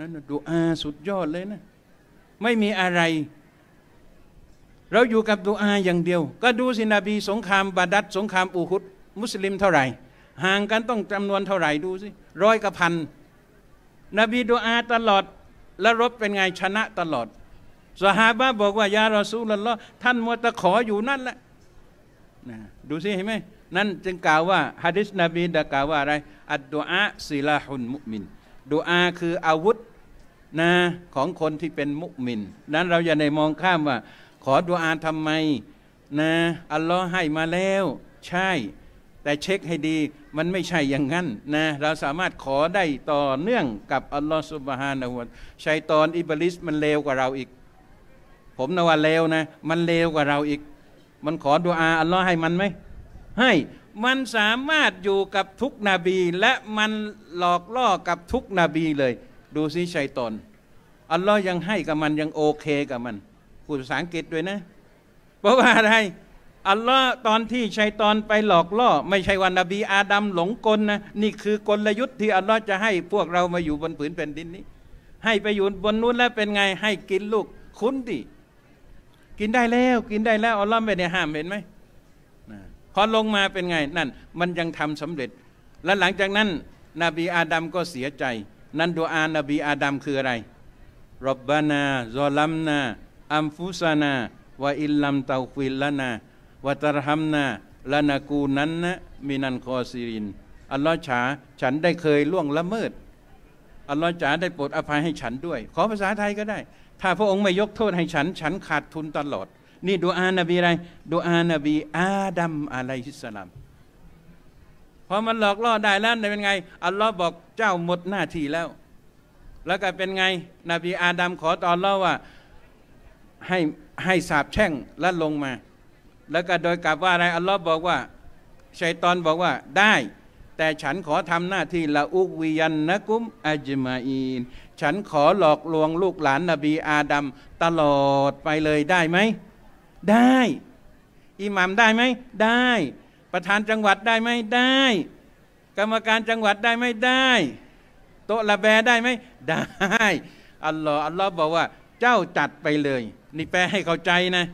นั่นดูอาสุดยอดเลยนะ ไม่มีอะไร เราอยู่กับดูอาอย่างเดียว ก็ดูสินบีสงครามบาดัดสงครามอูฮุดมุสลิมเท่าไหร่ ห่างกันต้องจำนวนเท่าไหร่ดูสิ ร้อยกับพัน นบีดูอาตลอด และรบเป็นไงชนะตลอดสหาบะบอกว่า ยารอสูลลอท่านมัวตะขออยู่นั่นแหละนะดูสิเห็นไหม นั่นจึงกล่าวว่าฮะดิษนบีดะกล่าวว่าอะไร อัดดุอาศิลาหุนมุมินดูอาคืออาวุธนะของคนที่เป็นมุสมิมนั้นเราอย่าในมองข้ามว่า ขอดูอาทำไม นะ อัลลอฮ์ให้มาแล้ว ใช่ แต่เช็คให้ดี มันไม่ใช่อย่างนั้นนะ เราสามารถขอได้ต่อเนื่องกับอัลลอฮ์สุบฮานะฮุวชัยตอนอิบลิสมันเลวกว่าเราอีก ผมนว่าเลวนะ มันเลวกว่าเราอีก มันขอดูอา อัลลอฮ์ให้มันไหมให้มันสามารถอยู่กับทุกนบี และมันหลอกล่อกับทุกนบีเลย ดูสิชัยตอนอัลลอฮ์ยังให้กับมันยังโอเคกับมันพูดภาษาอังกฤษด้วยนะ เพราะว่าอะไรอัลลอฮ์ตอนที่ชัยตอนไปหลอกล่อ ไม่ใช่วันนบี อาดัมหลงกลนะ นี่คือกลยุทธ์ที่อัลลอฮ์จะให้พวกเรามาอยู่บนผืนแผ่นดินนี้ ให้ไปอยู่บนนู้นแล้วเป็นไงให้กินลูกคุ้นดิกินได้แล้วกินได้แล้วอัลลอฮ์ไม่ได้ห้ามเห็นไหมพอลงมาเป็นไง นั่น มันยังทำสำเร็จ และหลังจากนั้นนบีอาดัมก็เสียใจ นั่นดูอา นบีอาดัมคืออะไร รบบานาซอลัมนา อัมฟุสานาวาอิลลัมเตาฟิลลานาวาตารหัมนาลานากูนั้นนะมินันคอซีริน อัลลอฮ์ฉาฉันได้เคยล่วงละเมิด อัลลอฮ์จ๋าได้โปรดอภัยให้ฉันด้วย ขอภาษาไทยก็ได้ ถ้าพระองค์ไม่ยกโทษให้ฉัน ฉันขาดทุนตลอดนี่ดูอานบีอะไรดูอานบีอาดัมอะไรฮิสสลามพอมันหลอกล่อได้แล้วเป็นไง อัลลอฮ์บอกเจ้าหมดหน้าที่แล้ว แล้วก็เป็นไง นบีอาดัมขอตอนเล่าว่าให้ให้สาบแช่งและลงมา แล้วก็โดยกลับว่าอะไร อัลลอฮ์บอกว่าชัยตอนบอกว่าได้ แต่ฉันขอทำหน้าที่ละอุกวิยันนะกุมอัจมาอีนฉันขอหลอกลวงลูกหลาน นบีอาดัมตลอดไปเลยได้ไหมได้อิหมัมได้ไหมได้ ประธานจังหวัดได้ไหมได้ กรรมการจังหวัดได้ไหมได้โตละแบได้ไหมได้อัลลอฮ์อัลลอฮ์บอกว่า เจ้าจัดไปเลยนี่แปลให้เข้าใจนะ